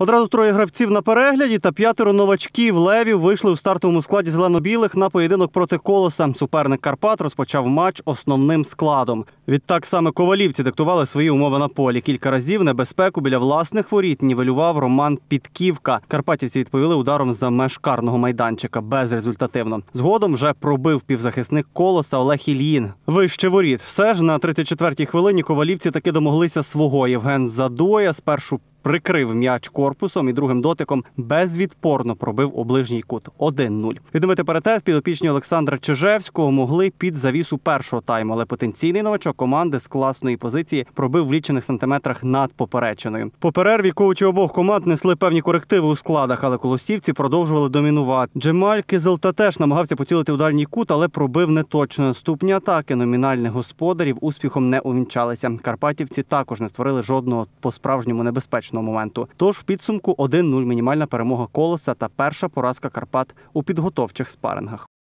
Одразу троє гравців на перегляді та п'ятеро новачків левів вийшли у стартовому складі зелено-білих на поєдинок проти колоса. Суперник Карпат розпочав матч основним складом. Відтак саме ковалівці диктували свої умови на полі. Кілька разів небезпеку біля власних воріт нівелював Роман Підківка. Карпатівці відповіли ударом за мешкарного майданчика безрезультативно. Згодом вже пробив півзахисник колоса Олег Ільїн. Вище воріт. Все ж на 34-й хвилині ковалівці таки домоглися свого Євген Задоя. Спершу прикрив м'яч корпусом і другим дотиком безвідпорно пробив у ближній кут 1-0. Відновити паритет підопічні Олександра Чижевського могли під завісу першого тайму, але потенційний новачок команди з класної позиції пробив в лічених сантиметрах над попереченою. По перерві коучі обох команд несли певні корективи у складах, але колосівці продовжували домінувати. Джемаль Кизелта теж намагався поцілити у дальній кут, але пробив неточно. Наступні атаки номінальних господарів успіхом не увінчалися. Карпатівці також не створили жодного по справжньому небезпечного визначного моменту. Тож в підсумку 1-0 мінімальна перемога колеса та перша поразка Карпат у підготовчих спарингах.